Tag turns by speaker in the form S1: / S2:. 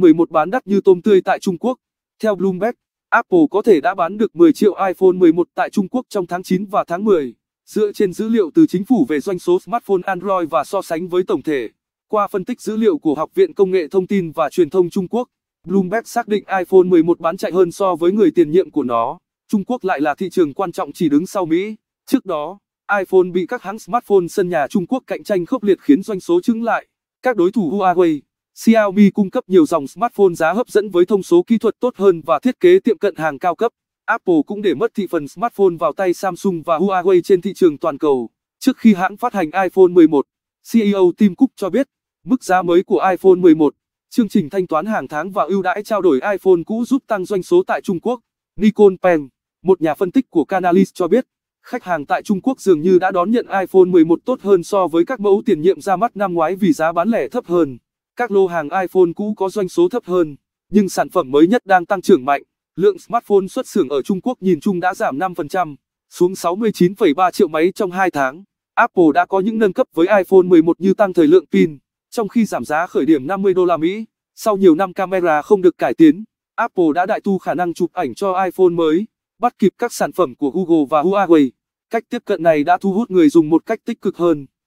S1: 11 bán đắt như tôm tươi tại Trung Quốc. Theo Bloomberg, Apple có thể đã bán được 10 triệu iPhone 11 tại Trung Quốc trong tháng 9 và tháng 10, dựa trên dữ liệu từ chính phủ về doanh số smartphone Android và so sánh với tổng thể. Qua phân tích dữ liệu của Học viện Công nghệ Thông tin và Truyền thông Trung Quốc, Bloomberg xác định iPhone 11 bán chạy hơn so với người tiền nhiệm của nó. Trung Quốc lại là thị trường quan trọng chỉ đứng sau Mỹ. Trước đó, iPhone bị các hãng smartphone sân nhà Trung Quốc cạnh tranh khốc liệt khiến doanh số chứng lại. Các đối thủ Huawei Xiaomi cung cấp nhiều dòng smartphone giá hấp dẫn với thông số kỹ thuật tốt hơn và thiết kế tiệm cận hàng cao cấp. Apple cũng để mất thị phần smartphone vào tay Samsung và Huawei trên thị trường toàn cầu. Trước khi hãng phát hành iPhone 11, CEO Tim Cook cho biết, mức giá mới của iPhone 11, chương trình thanh toán hàng tháng và ưu đãi trao đổi iPhone cũ giúp tăng doanh số tại Trung Quốc. Nicole Peng, một nhà phân tích của Canalys cho biết, khách hàng tại Trung Quốc dường như đã đón nhận iPhone 11 tốt hơn so với các mẫu tiền nhiệm ra mắt năm ngoái vì giá bán lẻ thấp hơn. Các lô hàng iPhone cũ có doanh số thấp hơn, nhưng sản phẩm mới nhất đang tăng trưởng mạnh. Lượng smartphone xuất xưởng ở Trung Quốc nhìn chung đã giảm 5%, xuống 69,3 triệu máy trong 2 tháng. Apple đã có những nâng cấp với iPhone 11 như tăng thời lượng pin, trong khi giảm giá khởi điểm 50 đô la Mỹ. Sau nhiều năm camera không được cải tiến, Apple đã đại tu khả năng chụp ảnh cho iPhone mới, bắt kịp các sản phẩm của Google và Huawei. Cách tiếp cận này đã thu hút người dùng một cách tích cực hơn.